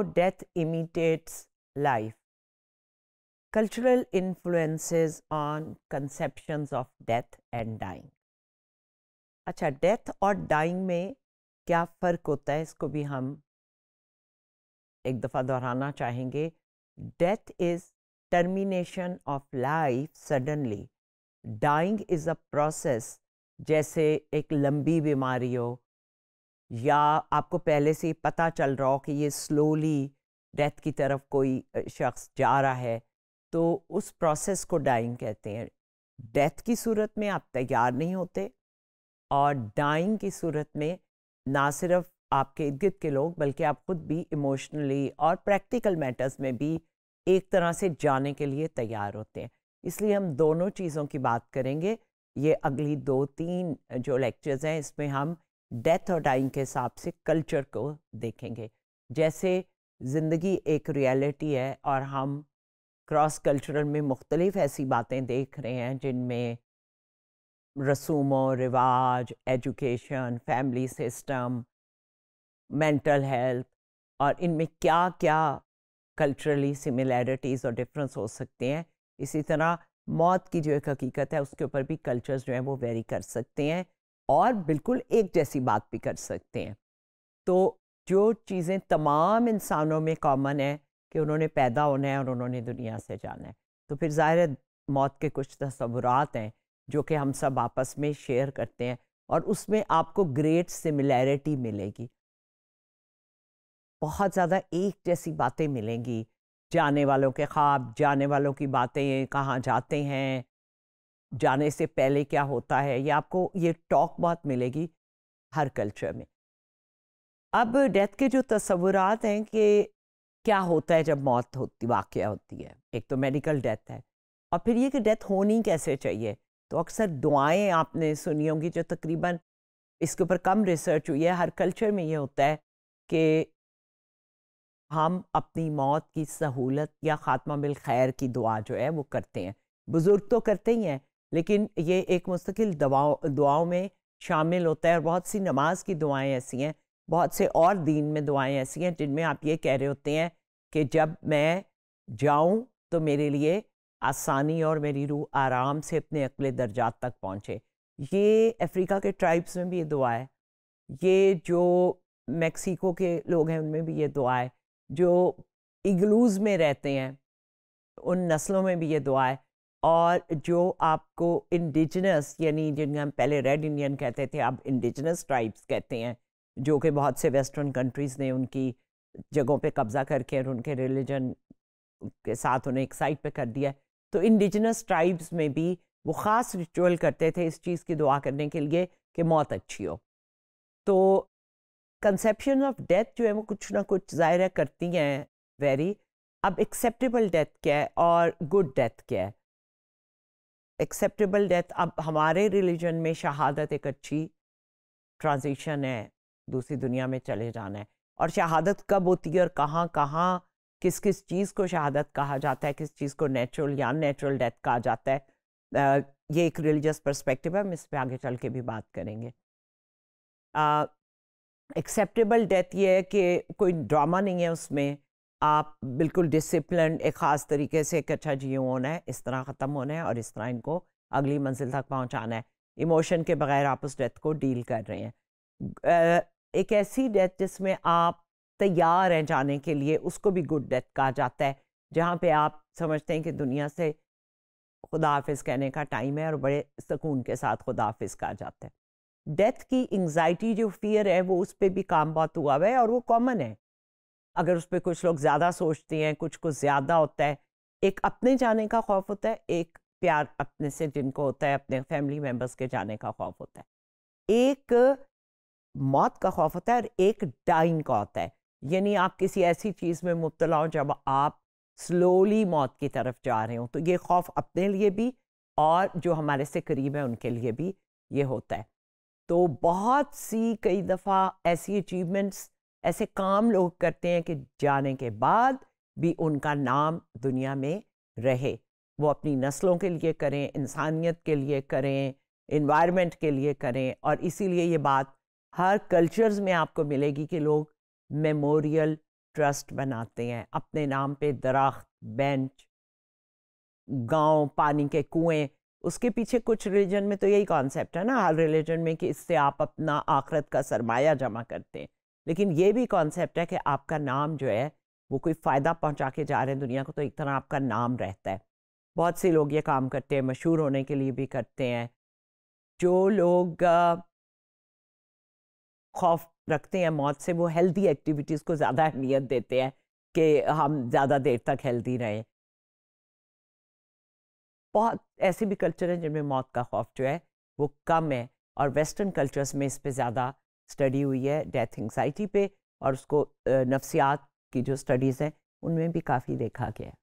how death imitates life. Cultural influences on conceptions of death and dying. अच्छा death और dying में क्या फ़र्क होता है इसको भी हम एक दफ़ा दोहराना चाहेंगे death is termination of life suddenly dying is a process जैसे एक लंबी बीमारी हो या आपको पहले से पता चल रहा हो कि ये स्लोली डेथ की तरफ कोई शख्स जा रहा है तो उस प्रोसेस को डाइंग कहते हैं डेथ की सूरत में आप तैयार नहीं होते और डाइंग की सूरत में ना सिर्फ आपके इर्द गिर्द के लोग बल्कि आप खुद भी इमोशनली और प्रैक्टिकल मैटर्स में भी एक तरह से जाने के लिए तैयार होते हैं इसलिए हम दोनों चीज़ों की बात करेंगे ये अगली दो तीन जो लेक्चर्स हैं इसमें हम डेथ और डाइंग के हिसाब से कल्चर को देखेंगे जैसे ज़िंदगी एक रियलिटी है और हम क्रॉस कल्चरल में मुख्तलिफ ऐसी बातें देख रहे हैं जिनमें रसूमों रिवाज education family system mental health और इनमें क्या क्या कल्चरली सिमिलैरिटीज़ और डिफरेंस हो सकते हैं इसी तरह मौत की जो एक हकीकत है उसके ऊपर भी कल्चर्स जो हैं वो वेरी कर सकते हैं और बिल्कुल एक जैसी बात भी कर सकते हैं तो जो चीज़ें तमाम इंसानों में कॉमन है कि उन्होंने पैदा होना है और उन्होंने दुनिया से जाना है तो फिर ज़ाहिर मौत के कुछ तस्वुरात हैं जो कि हम सब आपस में शेयर करते हैं और उसमें आपको ग्रेट सिमिलैरिटी मिलेगी बहुत ज़्यादा एक जैसी बातें मिलेंगी जाने वालों के ख्वाब जाने वालों की बातें कहाँ जाते हैं जाने से पहले क्या होता है या आपको ये टॉक बहुत मिलेगी हर कल्चर में अब डेथ के जो तस्वुरात हैं कि क्या होता है जब मौत होती वाक़ होती है एक तो मेडिकल डेथ है और फिर ये कि डेथ होनी कैसे चाहिए तो अक्सर दुआएं आपने सुनी होंगी जो तकरीबन इसके ऊपर कम रिसर्च हुई है हर कल्चर में ये होता है कि हम अपनी मौत की सहूलत या ख़ात्मा बिल खैर की दुआ जो है वो करते हैं बुज़ुर्ग तो करते ही हैं लेकिन ये एक मुस्तकिल दवाओं दुआओं में शामिल होता है और बहुत सी नमाज की दुआएं ऐसी हैं बहुत से और दीन में दुआएं ऐसी हैं जिनमें आप ये कह रहे होते हैं कि जब मैं जाऊं तो मेरे लिए आसानी और मेरी रूह आराम से अपने अगले दर्जात तक पहुंचे ये अफ्रीका के ट्राइब्स में भी ये दुआ है ये जो मेक्सिको के लोग हैं उनमें भी ये दुआ है जो इग्लूज़ में रहते हैं उन नस्लों में भी ये दुआ है और जो आपको इंडिजिनस यानी जिन्हें हम पहले रेड इंडियन कहते थे अब इंडिजिनस ट्राइब्स कहते हैं जो कि बहुत से वेस्टर्न कंट्रीज़ ने उनकी जगहों पे कब्ज़ा करके और उनके रिलीजन के साथ उन्हें एक साइड पे कर दिया तो इंडिजिनस ट्राइब्स में भी वो ख़ास रिचुअल करते थे इस चीज़ की दुआ करने के लिए कि मौत अच्छी हो तो कंसेप्शन ऑफ डेथ जो है वो कुछ ना कुछ ज़ाहिर करती हैं वेरी अब एक्सेप्टेबल डेथ क्या है और गुड डेथ क्या है एक्सेप्टेबल डेथ अब हमारे रिलीजन में शहादत एक अच्छी ट्रांजिशन है दूसरी दुनिया में चले जाना है और शहादत कब होती है और कहाँ कहाँ किस किस चीज़ को शहादत कहा जाता है किस चीज़ को नेचुरल या नेचुरल डेथ कहा जाता है आ, ये एक रिलीजियस पर्सपेक्टिव है हम इस पर आगे चल के भी बात करेंगे एक्सेप्टेबल डेथ ये है कि कोई ड्रामा नहीं है उसमें आप बिल्कुल डिसिप्लिन एक ख़ास तरीके से एक अच्छा जी होना है इस तरह ख़त्म होना है और इस तरह इनको अगली मंजिल तक पहुंचाना है इमोशन के बगैर आप उस डेथ को डील कर रहे हैं एक ऐसी डेथ जिसमें आप तैयार हैं जाने के लिए उसको भी गुड डेथ कहा जाता है जहाँ पे आप समझते हैं कि दुनिया से खुदा हाफिज़ कहने का टाइम है और बड़े सुकून के साथ खुदा हाफिज़ कहा जाता है डेथ की एंग्जाइटी जो फियर है वो उस पर भी काम बहुत हुआ हुआ है और वो कॉमन है अगर उस पर कुछ लोग ज़्यादा सोचते हैं कुछ कुछ ज़्यादा होता है एक अपने जाने का खौफ होता है एक प्यार अपने से जिनको होता है अपने फैमिली मेम्बर्स के जाने का खौफ होता है एक मौत का खौफ होता है और एक डाइंग का होता है यानी आप किसी ऐसी चीज़ में मुबतला हो जब आप स्लोली मौत की तरफ जा रहे हो तो ये खौफ अपने लिए भी और जो हमारे से करीब है उनके लिए भी ये होता है तो बहुत सी कई दफ़ा ऐसी अचीवमेंट्स ऐसे काम लोग करते हैं कि जाने के बाद भी उनका नाम दुनिया में रहे वो अपनी नस्लों के लिए करें इंसानियत के लिए करें इन्वायरमेंट के लिए करें और इसीलिए ये बात हर कल्चर्स में आपको मिलेगी कि लोग मेमोरियल ट्रस्ट बनाते हैं अपने नाम पे दरख्त बेंच गांव पानी के कुएं उसके पीछे कुछ रिलीजन में तो यही कॉन्सेप्ट है ना हर रिलीजन में कि इससे आप अपना आखरत का सरमाया जमा करते हैं लेकिन ये भी कॉन्सेप्ट है कि आपका नाम जो है वो कोई फ़ायदा पहुंचा के जा रहे हैं दुनिया को तो एक तरह आपका नाम रहता है बहुत से लोग ये काम करते हैं मशहूर होने के लिए भी करते हैं जो लोग खौफ रखते हैं मौत से वो हेल्दी एक्टिविटीज़ को ज़्यादा अहमियत देते हैं कि हम ज़्यादा देर तक हेल्दी रहें बहुत ऐसे भी कल्चर हैं जिनमें मौत का खौफ जो है वो कम है और वेस्टर्न कल्चर्स में इस पर ज़्यादा स्टडी हुई है डेथ एंगजाइटी पे और उसको नफ्सियात की जो स्टडीज़ हैं उनमें भी काफ़ी देखा गया है